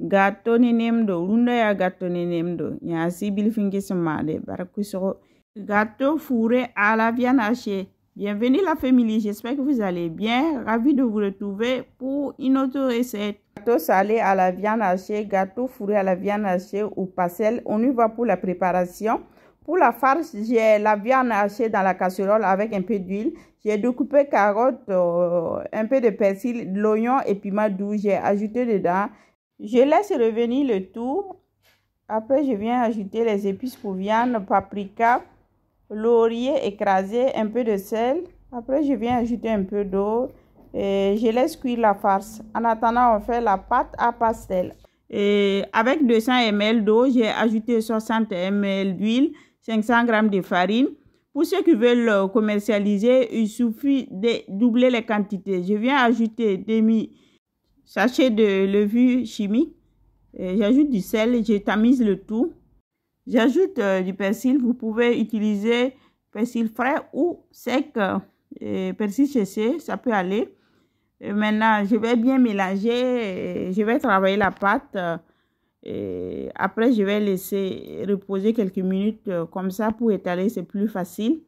gattoninim do runda ya do sibil fingi barakuso gâteau fourré à la viande hachée bienvenue la famille j'espère que vous allez bien ravi de vous retrouver pour une autre recette gâteau salé à la viande hachée gâteau fourré à la viande hachée ou pastel on y va pour la préparation pour la farce, j'ai la viande hachée dans la casserole avec un peu d'huile. J'ai découpé carottes, euh, un peu de persil, l'oignon et piment doux. J'ai ajouté dedans je laisse revenir le tout. Après, je viens ajouter les épices pour viande, paprika, laurier écrasé, un peu de sel. Après, je viens ajouter un peu d'eau et je laisse cuire la farce. En attendant, on fait la pâte à pastel. Et avec 200 ml d'eau, j'ai ajouté 60 ml d'huile, 500 g de farine. Pour ceux qui veulent commercialiser, il suffit de doubler les quantités. Je viens ajouter demi sachet de levure chimique. Euh, j'ajoute du sel, je tamise le tout. J'ajoute euh, du persil. Vous pouvez utiliser persil frais ou sec, euh, persil séché, ça peut aller. maintenant, je vais bien mélanger. je vais travailler la pâte. et après, je vais laisser reposer quelques minutes comme ça pour étaler, c'est plus facile.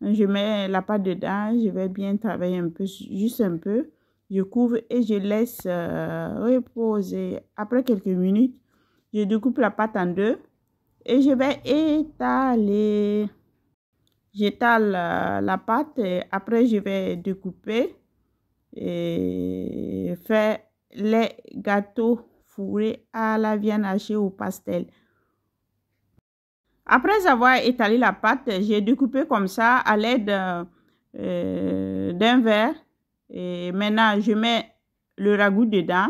Je mets la pâte dedans, je vais bien travailler un peu, juste un peu. Je couvre et je laisse euh, reposer. Après quelques minutes, je découpe la pâte en deux et je vais étaler. J'étale euh, la, pâte après je vais découper et faire les gâteaux fourrés à la viande hachée au pastel. Après avoir étalé la pâte, j'ai découpé comme ça à l'aide euh, d'un verre et maintenant, je mets le ragoût dedans.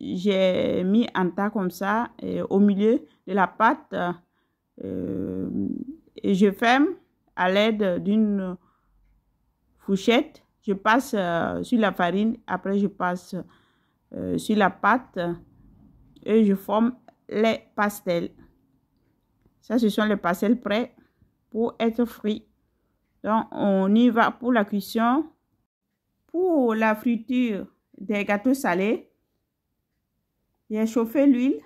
J'ai mis un tas comme ça et au milieu de la pâte euh, et je ferme à l'aide d'une fourchette. Je passe euh, sur la farine, après je passe euh, sur la pâte et je forme les pastels. Ça, ce sont les pastels prêts pour être frits. Donc, on y va pour la cuisson. Pour la friture des gâteaux salés, j'ai chauffé l'huile.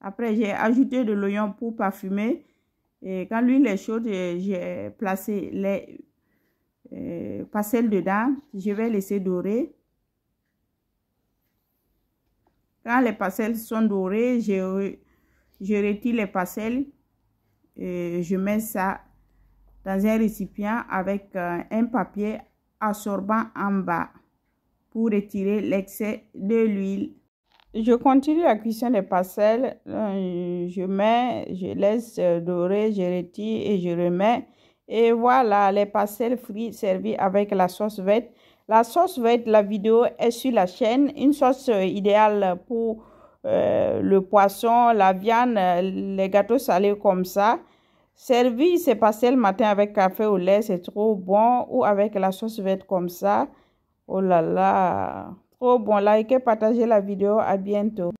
Après, j'ai ajouté de l'oignon pour parfumer. Et quand l'huile est chaude, j'ai placé les euh, dedans. Je vais laisser dorer. Quand les parcelles sont dorées, je, retire les parcelles. et je mets ça dans un récipient avec euh, un papier absorbant en bas pour retirer l'excès de l'huile. Je continue la cuisson des parcelles. Euh, je mets, je laisse euh, dorer, je retire et je remets. Et voilà les parcelles frites servis avec la sauce verte. La sauce verte, la vidéo est sur la chaîne. Une sauce euh, idéale pour le poisson, la viande, les gâteaux salés comme ça. Servi, c'est passé le matin avec café au lait, c'est trop bon. Ou avec la sauce verte comme ça. Oh là là, trop bon. Likez, partagez la vidéo. À bientôt.